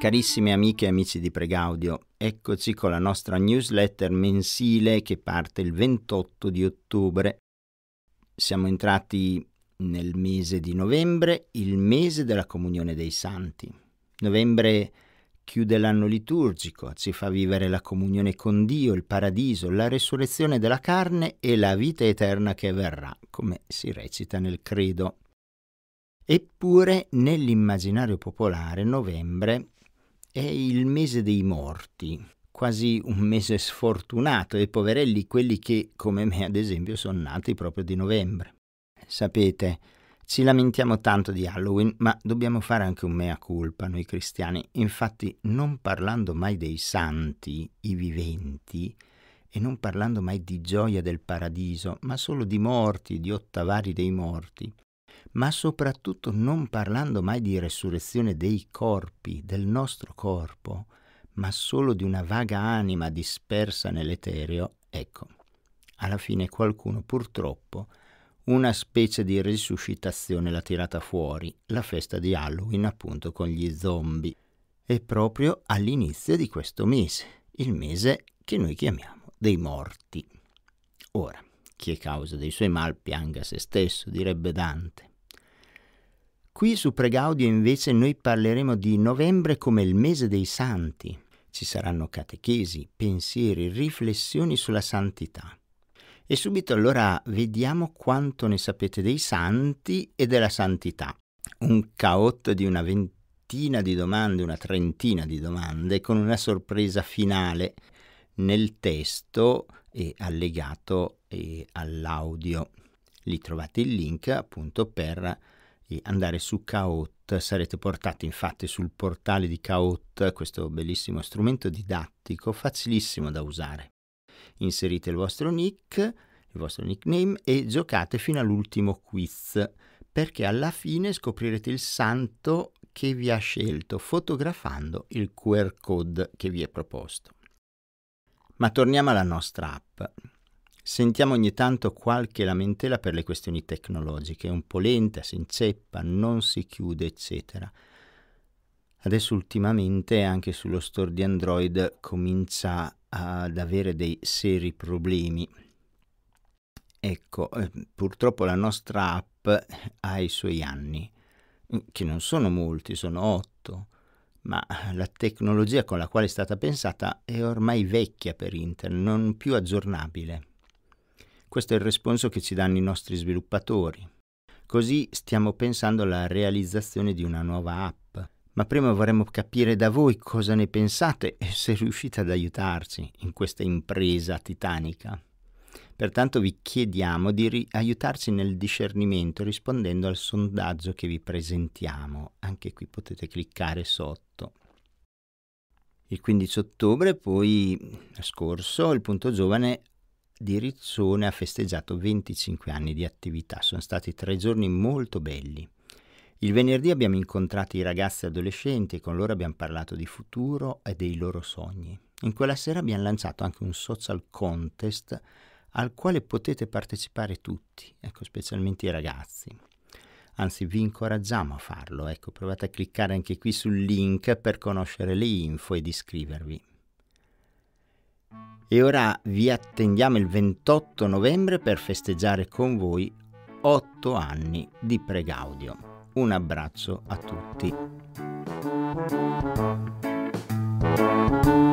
Carissime amiche e amici di Pregaudio, eccoci con la nostra newsletter mensile che parte il 28 di ottobre. Siamo entrati nel mese di novembre, il mese della comunione dei santi. Novembre chiude l'anno liturgico, ci fa vivere la comunione con Dio, il paradiso, la resurrezione della carne e la vita eterna che verrà, come si recita nel credo. Eppure nell'immaginario popolare novembre è il mese dei morti, quasi un mese sfortunato e poverelli quelli che, come me ad esempio, sono nati proprio di novembre. Sapete, ci lamentiamo tanto di Halloween, ma dobbiamo fare anche un mea culpa noi cristiani. Infatti, non parlando mai dei santi, i viventi, e non parlando mai di gioia del paradiso, ma solo di morti, di ottavari dei morti, ma soprattutto non parlando mai di resurrezione dei corpi, del nostro corpo, ma solo di una vaga anima dispersa nell'etereo, ecco, alla fine qualcuno purtroppo una specie di risuscitazione l'ha tirata fuori, la festa di Halloween appunto con gli zombie. E proprio all'inizio di questo mese, il mese che noi chiamiamo dei morti. Ora, chi è causa dei suoi mal pianga se stesso, direbbe Dante. Qui su Pregaudio invece noi parleremo di novembre come il mese dei santi. Ci saranno catechesi, pensieri, riflessioni sulla santità. E subito allora vediamo quanto ne sapete dei santi e della santità. Un caot di una ventina di domande, una trentina di domande, con una sorpresa finale nel testo e allegato e all'audio. Lì trovate il link appunto per eh, andare su Kaot, sarete portati infatti sul portale di Kaot, questo bellissimo strumento didattico, facilissimo da usare. Inserite il vostro nick, il vostro nickname e giocate fino all'ultimo quiz, perché alla fine scoprirete il santo che vi ha scelto fotografando il QR code che vi è proposto. Ma torniamo alla nostra app. Sentiamo ogni tanto qualche lamentela per le questioni tecnologiche, è un po' lenta, si inceppa, non si chiude, eccetera. Adesso ultimamente anche sullo store di Android comincia ad avere dei seri problemi. Ecco, eh, purtroppo la nostra app ha i suoi anni, che non sono molti, sono otto ma la tecnologia con la quale è stata pensata è ormai vecchia per internet, non più aggiornabile. Questo è il responso che ci danno i nostri sviluppatori. Così stiamo pensando alla realizzazione di una nuova app. Ma prima vorremmo capire da voi cosa ne pensate e se riuscite ad aiutarci in questa impresa titanica. Pertanto vi chiediamo di ri- aiutarci nel discernimento rispondendo al sondaggio che vi presentiamo. Anche qui potete cliccare sotto. Il 15 ottobre poi scorso il Punto Giovane di Rizzone ha festeggiato 25 anni di attività. Sono stati tre giorni molto belli. Il venerdì abbiamo incontrato i ragazzi e adolescenti e con loro abbiamo parlato di futuro e dei loro sogni. In quella sera abbiamo lanciato anche un social contest al quale potete partecipare tutti, ecco, specialmente i ragazzi. Anzi, vi incoraggiamo a farlo, ecco, provate a cliccare anche qui sul link per conoscere le info ed iscrivervi. E ora vi attendiamo il 28 novembre per festeggiare con voi 8 anni di pregaudio. Un abbraccio a tutti.